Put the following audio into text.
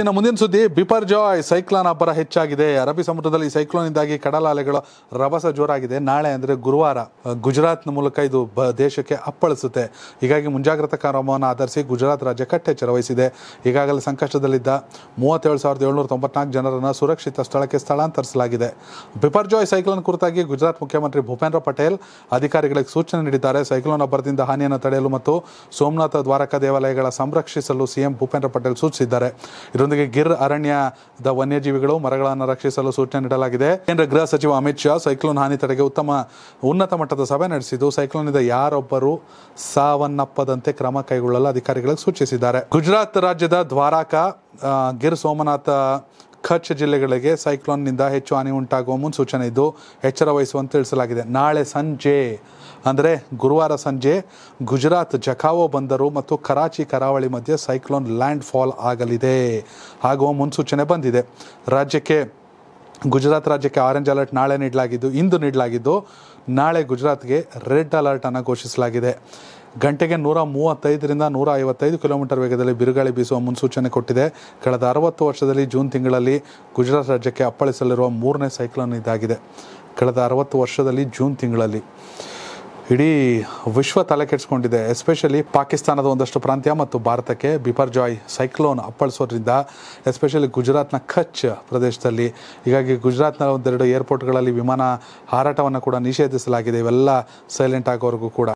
ಇನ್ನು ಮುಂದಿನ ಸುದ್ದಿ ಬಿಪರ್ಜಾಯ್ ಸೈಕ್ಲೋನ್ ಅಬ್ಬರ ಹೆಚ್ಚಾಗಿದೆ ಅರಬ್ಬಿ ಸಮುದ್ರದಲ್ಲಿ ಸೈಕ್ಲೋನ್ ಇಂದಾಗಿ ಕಡಲ ಅಲೆಗಳ ರಭಸ ಜೋರಾಗಿದೆ ನಾಳೆ ಅಂದರೆ ಗುರುವಾರ ಗುಜರಾತ್ನ ಮೂಲಕ ಇದು ಬ ದೇಶಕ್ಕೆ ಅಪ್ಪಳಿಸುತ್ತೆ ಹೀಗಾಗಿ ಮುಂಜಾಗ್ರತಾ ಕ್ರಮವನ್ನು ಆಧರಿಸಿ ಗುಜರಾತ್ ರಾಜ್ಯ ಕಟ್ಟೆಚ್ಚರ ವಹಿಸಿದೆ ಈಗಾಗಲೇ ಸಂಕಷ್ಟದಲ್ಲಿದ್ದ ಮೂವತ್ತೇಳು ಸಾವಿರದ ಏಳ್ನೂರ ತೊಂಬತ್ನಾಲ್ಕು ಜನರನ್ನು ಸುರಕ್ಷಿತ ಸ್ಥಳಕ್ಕೆ ಸ್ಥಳಾಂತರಿಸಲಾಗಿದೆ ಬಿಪರ್ಜಾಯ್ ಸೈಕ್ಲೋನ್ ಕುರಿತಾಗಿ ಗುಜರಾತ್ ಮುಖ್ಯಮಂತ್ರಿ ಭೂಪೇಂದ್ರ ಪಟೇಲ್ ಅಧಿಕಾರಿಗಳಿಗೆ ಸೂಚನೆ ನೀಡಿದ್ದಾರೆ ಸೈಕ್ಲೋನ್ ಅಬ್ಬರದಿಂದ ಹಾನಿಯನ್ನು ತಡೆಯಲು ಮತ್ತು ಸೋಮನಾಥ ದ್ವಾರಕಾ ದೇವಾಲಯಗಳ ಸಂರಕ್ಷಿಸಲು ಸಿಎಂ ಭೂಪೇಂದ್ರ ಪಟೇಲ್ ಸೂಚಿಸಿದ್ದಾರೆ ಇದರೊಂದಿಗೆ ಗಿರ್ ಅರಣ್ಯದ ವನ್ಯಜೀವಿಗಳು ಮರಗಳನ್ನು ರಕ್ಷಿಸಲು ಸೂಚನೆ ನೀಡಲಾಗಿದೆ ಕೇಂದ್ರ ಗೃಹ ಸಚಿವ ಅಮಿತ್ ಶಾ ಸೈಕ್ಲೋನ್ ಹಾನಿ ತಡೆಗೆ ಉತ್ತಮ ಉನ್ನತ ಮಟ್ಟದ ಸಭೆ ನಡೆಸಿದ್ದು ಸೈಕ್ಲೋನಿಂದ ಯಾರೊಬ್ಬರು ಸಾವನ್ನಪ್ಪದಂತೆ ಕ್ರಮ ಕೈಗೊಳ್ಳಲು ಅಧಿಕಾರಿಗಳಿಗೆ ಸೂಚಿಸಿದ್ದಾರೆ ಗುಜರಾತ್ ರಾಜ್ಯದ ದ್ವಾರಕ ಗಿರ್ ಸೋಮನಾಥ ಕಚ್ ಜಿಲ್ಲೆಗಳಿಗೆ ಸೈಕ್ಲೋನ್ನಿಂದ ಹೆಚ್ಚು ಹಾನಿ ಉಂಟಾಗುವ ಮುನ್ಸೂಚನೆ ಇದ್ದು ಎಚ್ಚರ ವಹಿಸುವಂತೆ ತಿಳಿಸಲಾಗಿದೆ ನಾಳೆ ಸಂಜೆ ಅಂದರೆ ಗುರುವಾರ ಸಂಜೆ ಗುಜರಾತ್ ಜಖಾವೋ ಬಂದರು ಮತ್ತು ಕರಾಚಿ ಕರಾವಳಿ ಮಧ್ಯೆ ಸೈಕ್ಲೋನ್ ಲ್ಯಾಂಡ್ ಫಾಲ್ ಆಗಲಿದೆ ಆಗುವ ಮುನ್ಸೂಚನೆ ಬಂದಿದೆ ರಾಜ್ಯಕ್ಕೆ ಗುಜರಾತ್ ರಾಜ್ಯಕ್ಕೆ ಆರೆಂಜ್ ಅಲರ್ಟ್ ನಾಳೆ ನೀಡಲಾಗಿದ್ದು ಇಂದು ನೀಡಲಾಗಿದ್ದು ನಾಳೆ ಗುಜರಾತ್ಗೆ ರೆಡ್ ಅಲರ್ಟನ್ನು ಘೋಷಿಸಲಾಗಿದೆ ಗಂಟೆಗೆ ನೂರ ಮೂವತ್ತೈದರಿಂದ ನೂರ ಐವತ್ತೈದು ಕಿಲೋಮೀಟರ್ ವೇಗದಲ್ಲಿ ಬಿರುಗಾಳಿ ಬೀಸುವ ಮುನ್ಸೂಚನೆ ಕೊಟ್ಟಿದೆ ಕಳೆದ ಅರವತ್ತು ವರ್ಷದಲ್ಲಿ ಜೂನ್ ತಿಂಗಳಲ್ಲಿ ಗುಜರಾತ್ ರಾಜ್ಯಕ್ಕೆ ಅಪ್ಪಳಿಸಲಿರುವ ಮೂರನೇ ಸೈಕ್ಲೋನ್ ಇದಾಗಿದೆ ಕಳೆದ ಅರವತ್ತು ವರ್ಷದಲ್ಲಿ ಜೂನ್ ತಿಂಗಳಲ್ಲಿ ಇಡೀ ವಿಶ್ವ ತಲೆ ಕೆಡಿಸ್ಕೊಂಡಿದೆ ಎಸ್ಪೆಷಲಿ ಪಾಕಿಸ್ತಾನದ ಒಂದಷ್ಟು ಪ್ರಾಂತ್ಯ ಮತ್ತು ಭಾರತಕ್ಕೆ ಬಿಪರ್ಜಾಯ್ ಸೈಕ್ಲೋನ್ ಅಪ್ಪಳಿಸೋದ್ರಿಂದ ಎಸ್ಪೆಷಲಿ ಗುಜರಾತ್ನ ಕಚ್ ಪ್ರದೇಶದಲ್ಲಿ ಹೀಗಾಗಿ ಗುಜರಾತ್ನ ಒಂದೆರಡು ಏರ್ಪೋರ್ಟ್ಗಳಲ್ಲಿ ವಿಮಾನ ಹಾರಾಟವನ್ನು ಕೂಡ ನಿಷೇಧಿಸಲಾಗಿದೆ ಇವೆಲ್ಲ ಸೈಲೆಂಟ್ ಆಗೋವರೆಗೂ ಕೂಡ